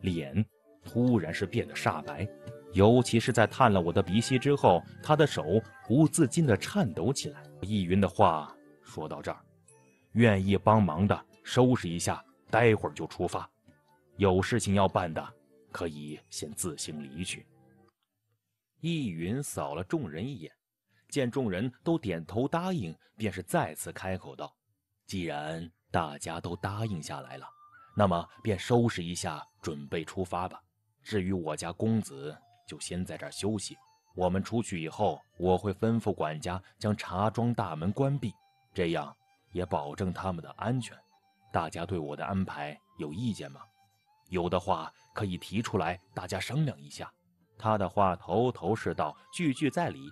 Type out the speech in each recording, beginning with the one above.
脸，突然是变得煞白，尤其是在探了我的鼻息之后，他的手不自禁的颤抖起来。易云的话说到这儿，愿意帮忙的收拾一下，待会儿就出发；有事情要办的，可以先自行离去。易云扫了众人一眼，见众人都点头答应，便是再次开口道：“既然大家都答应下来了。”那么便收拾一下，准备出发吧。至于我家公子，就先在这儿休息。我们出去以后，我会吩咐管家将茶庄大门关闭，这样也保证他们的安全。大家对我的安排有意见吗？有的话可以提出来，大家商量一下。他的话头头是道，句句在理，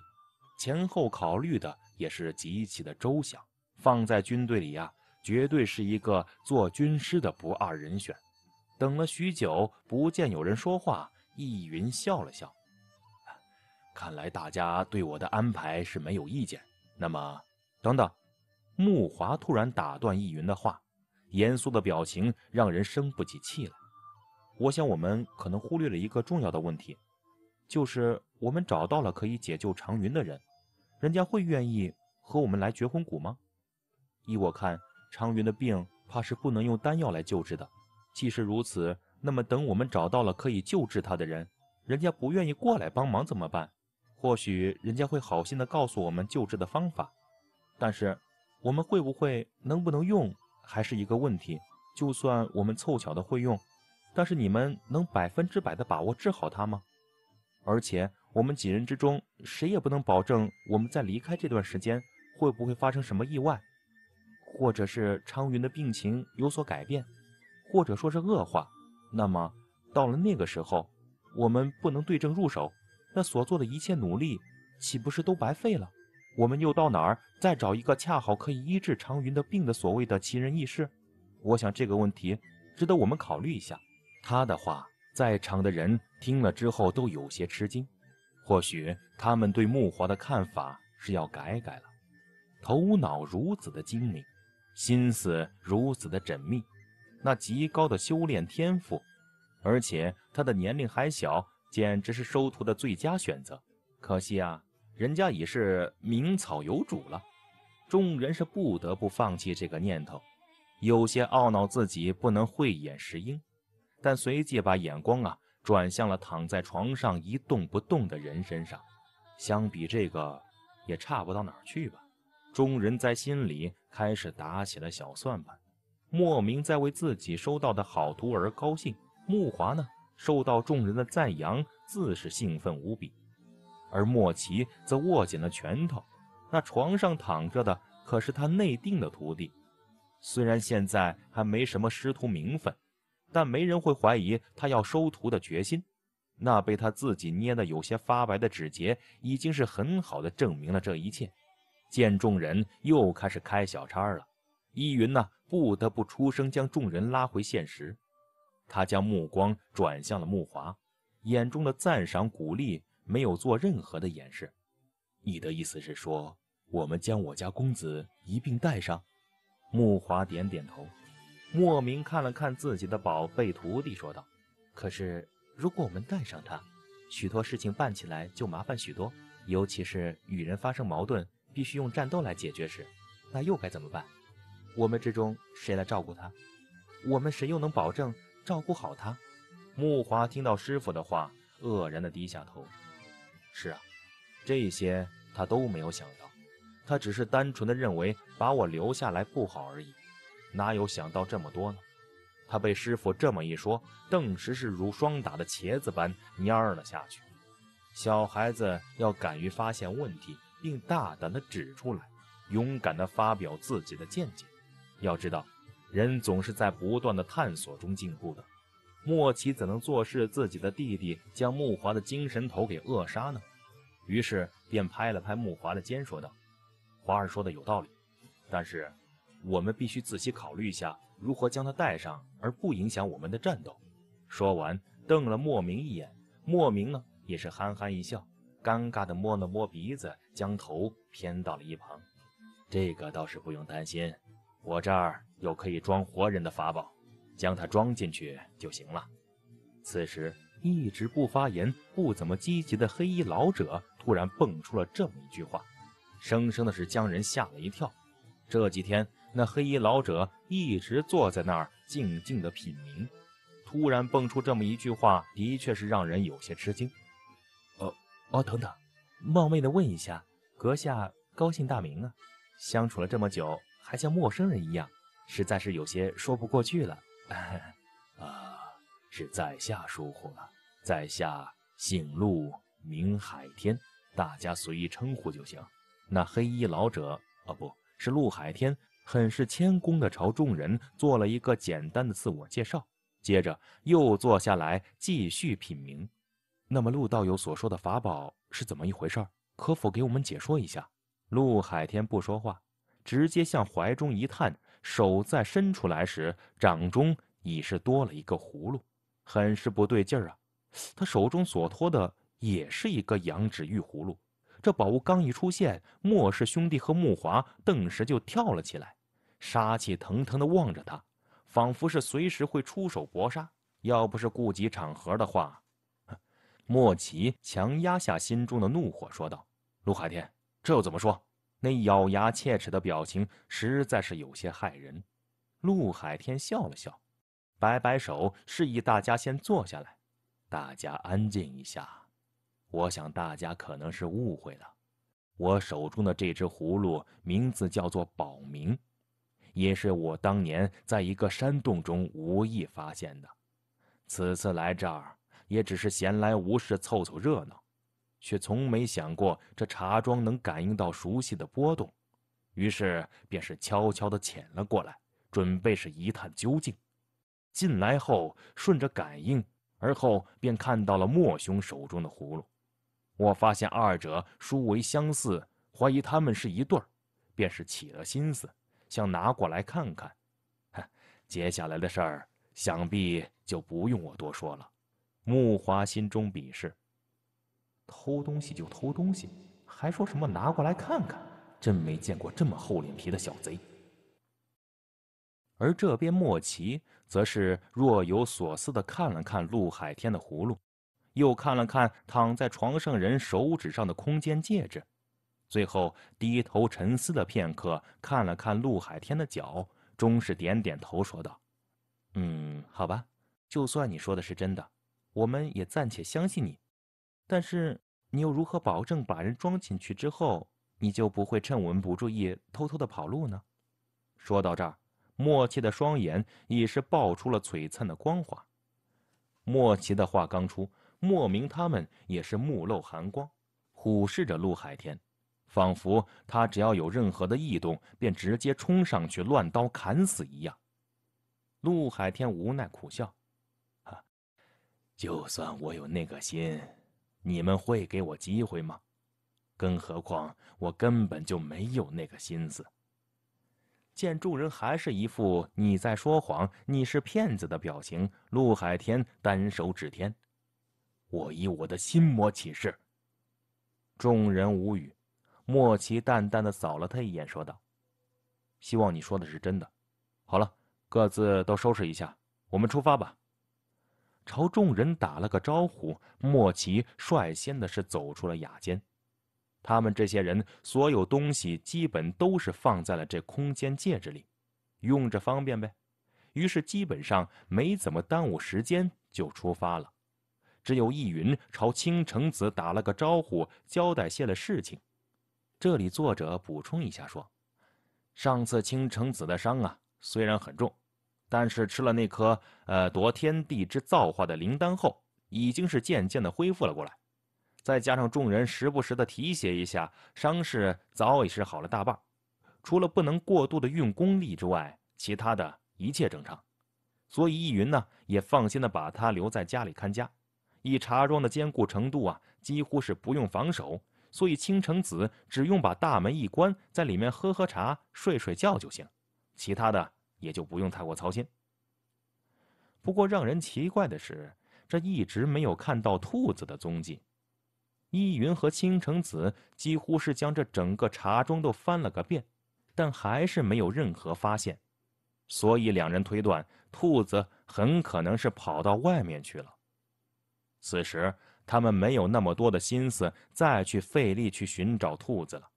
前后考虑的也是极其的周详。放在军队里呀。绝对是一个做军师的不二人选。等了许久，不见有人说话，易云笑了笑。看来大家对我的安排是没有意见。那么，等等，木华突然打断易云的话，严肃的表情让人生不起气来。我想，我们可能忽略了一个重要的问题，就是我们找到了可以解救长云的人，人家会愿意和我们来绝魂谷吗？依我看。长云的病怕是不能用丹药来救治的。既是如此，那么等我们找到了可以救治他的人，人家不愿意过来帮忙怎么办？或许人家会好心的告诉我们救治的方法，但是我们会不会能不能用，还是一个问题。就算我们凑巧的会用，但是你们能百分之百的把握治好他吗？而且我们几人之中，谁也不能保证我们在离开这段时间会不会发生什么意外。或者是昌云的病情有所改变，或者说是恶化，那么到了那个时候，我们不能对症入手，那所做的一切努力岂不是都白费了？我们又到哪儿再找一个恰好可以医治昌云的病的所谓的奇人异士？我想这个问题值得我们考虑一下。他的话，在场的人听了之后都有些吃惊，或许他们对木华的看法是要改改了。头脑如此的精明。心思如此的缜密，那极高的修炼天赋，而且他的年龄还小，简直是收徒的最佳选择。可惜啊，人家已是名草有主了，众人是不得不放弃这个念头，有些懊恼自己不能慧眼识英，但随即把眼光啊转向了躺在床上一动不动的人身上，相比这个也差不到哪儿去吧。众人在心里开始打起了小算盘，莫名在为自己收到的好徒而高兴。木华呢，受到众人的赞扬，自是兴奋无比。而莫奇则握紧了拳头，那床上躺着的可是他内定的徒弟。虽然现在还没什么师徒名分，但没人会怀疑他要收徒的决心。那被他自己捏得有些发白的指节，已经是很好的证明了这一切。见众人又开始开小差了，依云呢不得不出声将众人拉回现实。他将目光转向了木华，眼中的赞赏鼓励没有做任何的掩饰。你的意思是说，我们将我家公子一并带上？木华点点头，莫名看了看自己的宝贝徒弟，说道：“可是如果我们带上他，许多事情办起来就麻烦许多，尤其是与人发生矛盾。”必须用战斗来解决时，那又该怎么办？我们之中谁来照顾他？我们谁又能保证照顾好他？木华听到师傅的话，愕然的低下头。是啊，这些他都没有想到。他只是单纯的认为把我留下来不好而已，哪有想到这么多呢？他被师傅这么一说，顿时是如霜打的茄子般蔫了下去。小孩子要敢于发现问题。并大胆地指出来，勇敢地发表自己的见解。要知道，人总是在不断的探索中进步的。莫奇怎能坐视自己的弟弟将木华的精神头给扼杀呢？于是便拍了拍木华的肩，说道：“华儿说的有道理，但是我们必须仔细考虑一下，如何将他带上而不影响我们的战斗。”说完，瞪了莫名一眼。莫名呢，也是憨憨一笑。尴尬地摸了摸鼻子，将头偏到了一旁。这个倒是不用担心，我这儿有可以装活人的法宝，将它装进去就行了。此时，一直不发言、不怎么积极的黑衣老者突然蹦出了这么一句话，生生的是将人吓了一跳。这几天，那黑衣老者一直坐在那儿静静的品茗，突然蹦出这么一句话，的确是让人有些吃惊。哦，等等，冒昧的问一下，阁下高姓大名啊？相处了这么久，还像陌生人一样，实在是有些说不过去了。啊，是在下疏忽了，在下姓陆，名海天，大家随意称呼就行。那黑衣老者，哦，不是陆海天，很是谦恭的朝众人做了一个简单的自我介绍，接着又坐下来继续品茗。那么陆道友所说的法宝是怎么一回事？可否给我们解说一下？陆海天不说话，直接向怀中一探，手再伸出来时，掌中已是多了一个葫芦，很是不对劲儿啊！他手中所托的也是一个羊脂玉葫芦，这宝物刚一出现，莫氏兄弟和木华顿时就跳了起来，杀气腾腾地望着他，仿佛是随时会出手搏杀。要不是顾及场合的话，莫奇强压下心中的怒火，说道：“陆海天，这又怎么说？”那咬牙切齿的表情实在是有些害人。陆海天笑了笑，摆摆手，示意大家先坐下来。大家安静一下。我想大家可能是误会了。我手中的这只葫芦名字叫做宝明，也是我当年在一个山洞中无意发现的。此次来这儿……也只是闲来无事凑凑热闹，却从没想过这茶庄能感应到熟悉的波动，于是便是悄悄地潜了过来，准备是一探究竟。进来后，顺着感应，而后便看到了莫兄手中的葫芦。我发现二者殊为相似，怀疑他们是一对儿，便是起了心思，想拿过来看看。接下来的事儿，想必就不用我多说了。木华心中鄙视。偷东西就偷东西，还说什么拿过来看看？真没见过这么厚脸皮的小贼。而这边莫奇则是若有所思的看了看陆海天的葫芦，又看了看躺在床上人手指上的空间戒指，最后低头沉思了片刻，看了看陆海天的脚，终是点点头说道：“嗯，好吧，就算你说的是真的。”我们也暂且相信你，但是你又如何保证把人装进去之后，你就不会趁我们不注意偷偷的跑路呢？说到这儿，莫奇的双眼已是爆出了璀璨的光华。莫奇的话刚出，莫名他们也是目露寒光，虎视着陆海天，仿佛他只要有任何的异动，便直接冲上去乱刀砍死一样。陆海天无奈苦笑。就算我有那个心，你们会给我机会吗？更何况我根本就没有那个心思。见众人还是一副你在说谎，你是骗子的表情，陆海天单手指天：“我以我的心魔起誓。”众人无语。莫奇淡淡的扫了他一眼，说道：“希望你说的是真的。”好了，各自都收拾一下，我们出发吧。朝众人打了个招呼，莫奇率先的是走出了雅间。他们这些人所有东西基本都是放在了这空间戒指里，用着方便呗。于是基本上没怎么耽误时间就出发了。只有易云朝青城子打了个招呼，交代些了事情。这里作者补充一下说，上次青城子的伤啊，虽然很重。但是吃了那颗呃夺天地之造化的灵丹后，已经是渐渐的恢复了过来，再加上众人时不时的提携一下，伤势早已是好了大半。除了不能过度的用功力之外，其他的一切正常。所以易云呢，也放心的把他留在家里看家。以茶庄的坚固程度啊，几乎是不用防守，所以青城子只用把大门一关，在里面喝喝茶、睡睡觉就行，其他的。也就不用太过操心。不过让人奇怪的是，这一直没有看到兔子的踪迹。依云和青城子几乎是将这整个茶庄都翻了个遍，但还是没有任何发现。所以两人推断，兔子很可能是跑到外面去了。此时他们没有那么多的心思再去费力去寻找兔子了。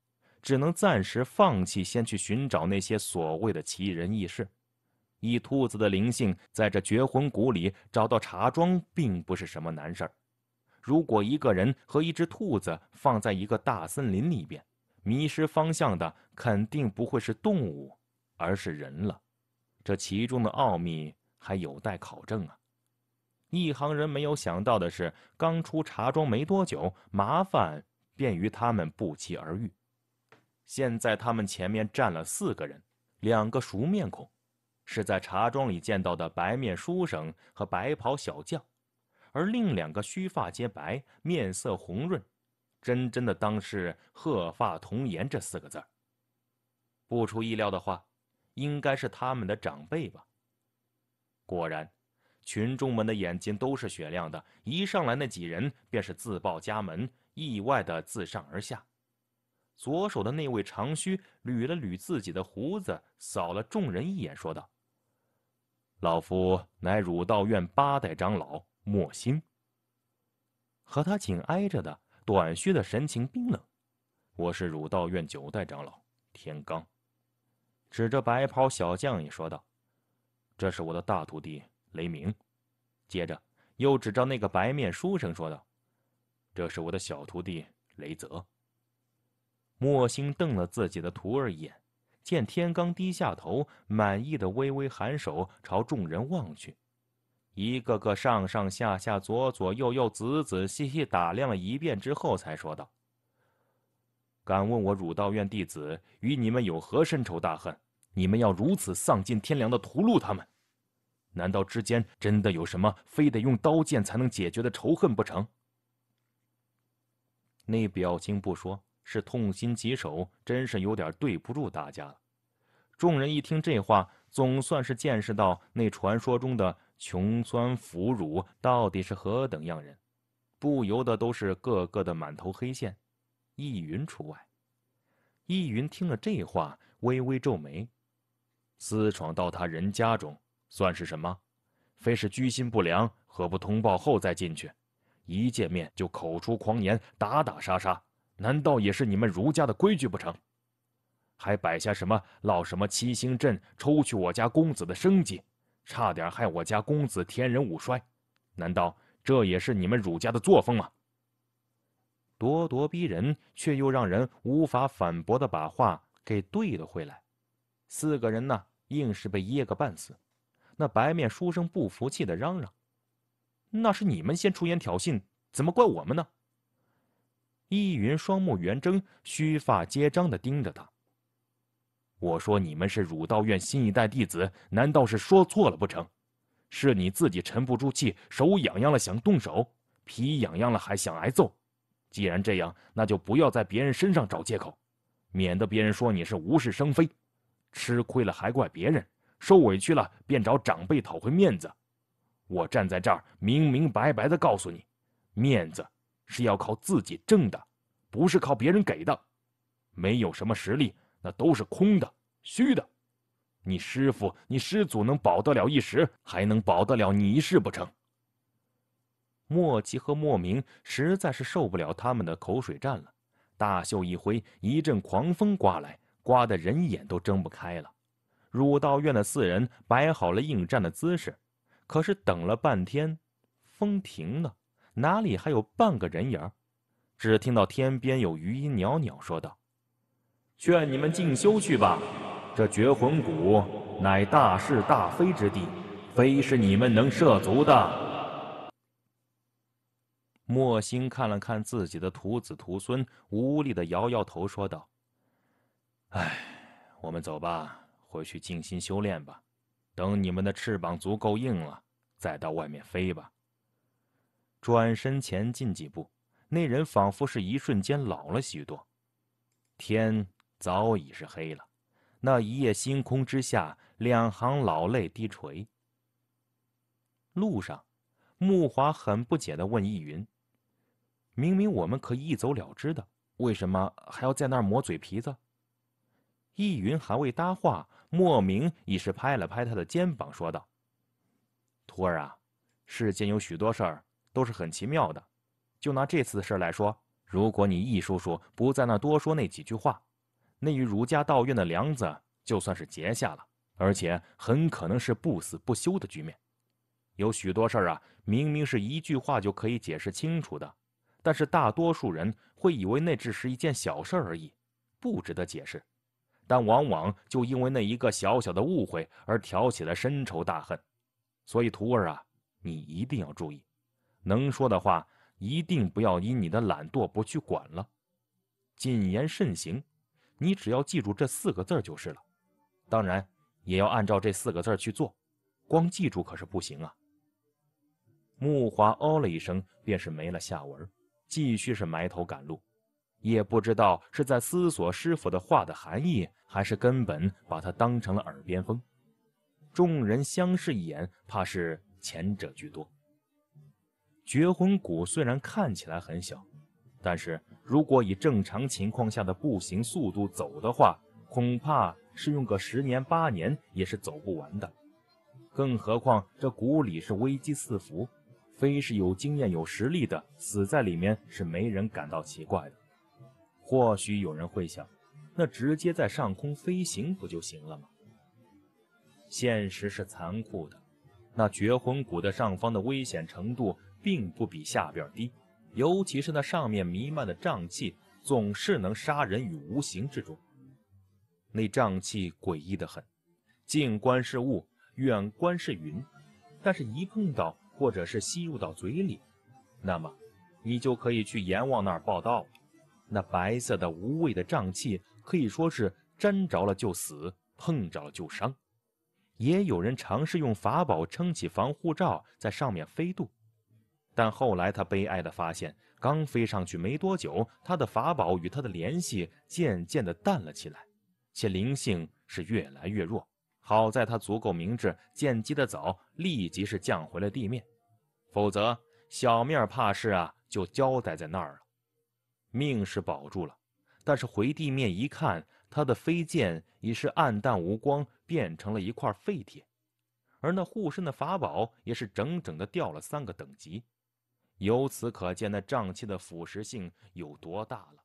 只能暂时放弃，先去寻找那些所谓的奇人异事。一兔子的灵性，在这绝魂谷里找到茶庄，并不是什么难事儿。如果一个人和一只兔子放在一个大森林里边，迷失方向的肯定不会是动物，而是人了。这其中的奥秘还有待考证啊！一行人没有想到的是，刚出茶庄没多久，麻烦便与他们不期而遇。现在他们前面站了四个人，两个熟面孔，是在茶庄里见到的白面书生和白袍小将，而另两个须发皆白，面色红润，真真的当是鹤发童颜这四个字儿。不出意料的话，应该是他们的长辈吧。果然，群众们的眼睛都是雪亮的，一上来那几人便是自报家门，意外的自上而下。左手的那位长须捋了捋自己的胡子，扫了众人一眼，说道：“老夫乃儒道院八代长老莫星。”和他紧挨着的短须的神情冰冷：“我是儒道院九代长老天罡。”指着白袍小将也说道：“这是我的大徒弟雷鸣。”接着又指着那个白面书生说道：“这是我的小徒弟雷泽。”莫星瞪了自己的徒儿一眼，见天罡低下头，满意的微微颔首，朝众人望去，一个个上上下下、左左右右、仔仔细细打量了一遍之后，才说道：“敢问我儒道院弟子与你们有何深仇大恨？你们要如此丧尽天良的屠戮他们？难道之间真的有什么非得用刀剑才能解决的仇恨不成？”那表情不说。是痛心疾首，真是有点对不住大家。众人一听这话，总算是见识到那传说中的穷酸腐乳到底是何等样人，不由得都是个个的满头黑线，易云除外。易云听了这话，微微皱眉：“私闯到他人家中，算是什么？非是居心不良，何不通报后再进去？一见面就口出狂言，打打杀杀。”难道也是你们儒家的规矩不成？还摆下什么、老什么七星阵，抽取我家公子的生机，差点害我家公子天人五衰。难道这也是你们儒家的作风吗？咄咄逼人却又让人无法反驳的把话给对了回来，四个人呢，硬是被噎个半死。那白面书生不服气的嚷嚷：“那是你们先出言挑衅，怎么怪我们呢？”依云双目圆睁，须发皆张的盯着他。我说：“你们是儒道院新一代弟子，难道是说错了不成？是你自己沉不住气，手痒痒了想动手，皮痒痒了还想挨揍。既然这样，那就不要在别人身上找借口，免得别人说你是无事生非。吃亏了还怪别人，受委屈了便找长辈讨回面子。我站在这儿，明明白白的告诉你，面子。”是要靠自己挣的，不是靠别人给的。没有什么实力，那都是空的、虚的。你师傅、你师祖能保得了一时，还能保得了你一世不成？莫奇和莫明实在是受不了他们的口水战了，大袖一挥，一阵狂风刮来，刮得人眼都睁不开了。儒道院的四人摆好了应战的姿势，可是等了半天，风停了。哪里还有半个人影只听到天边有余音袅袅，说道：“劝你们进修去吧，这绝魂谷乃大是大非之地，非是你们能涉足的。”莫心看了看自己的徒子徒孙，无力的摇摇头，说道：“哎，我们走吧，回去静心修炼吧。等你们的翅膀足够硬了，再到外面飞吧。”转身前进几步，那人仿佛是一瞬间老了许多。天早已是黑了，那一夜星空之下，两行老泪低垂。路上，木华很不解的问易云：“明明我们可以一走了之的，为什么还要在那儿磨嘴皮子？”易云还未搭话，莫名已是拍了拍他的肩膀，说道：“徒儿啊，世间有许多事儿。”都是很奇妙的。就拿这次的事来说，如果你易叔叔不在那多说那几句话，那与儒家道院的梁子就算是结下了，而且很可能是不死不休的局面。有许多事儿啊，明明是一句话就可以解释清楚的，但是大多数人会以为那只是一件小事而已，不值得解释。但往往就因为那一个小小的误会而挑起了深仇大恨。所以徒儿啊，你一定要注意。能说的话，一定不要因你的懒惰不去管了。谨言慎行，你只要记住这四个字就是了。当然，也要按照这四个字去做，光记住可是不行啊。木华哦了一声，便是没了下文，继续是埋头赶路。也不知道是在思索师傅的话的含义，还是根本把他当成了耳边风。众人相视一眼，怕是前者居多。绝魂谷虽然看起来很小，但是如果以正常情况下的步行速度走的话，恐怕是用个十年八年也是走不完的。更何况这谷里是危机四伏，非是有经验有实力的死在里面是没人感到奇怪的。或许有人会想，那直接在上空飞行不就行了吗？现实是残酷的，那绝魂谷的上方的危险程度。并不比下边低，尤其是那上面弥漫的瘴气，总是能杀人于无形之中。那瘴气诡异的很，近观是雾，远观是云，但是一碰到或者是吸入到嘴里，那么你就可以去阎王那儿报道了。那白色的无味的瘴气可以说是沾着了就死，碰着了就伤。也有人尝试用法宝撑起防护罩，在上面飞渡。但后来他悲哀的发现，刚飞上去没多久，他的法宝与他的联系渐渐的淡了起来，且灵性是越来越弱。好在他足够明智，见机的早，立即是降回了地面，否则小命儿怕是啊就交代在那儿了。命是保住了，但是回地面一看，他的飞剑已是暗淡无光，变成了一块废铁，而那护身的法宝也是整整的掉了三个等级。由此可见，那瘴气的腐蚀性有多大了。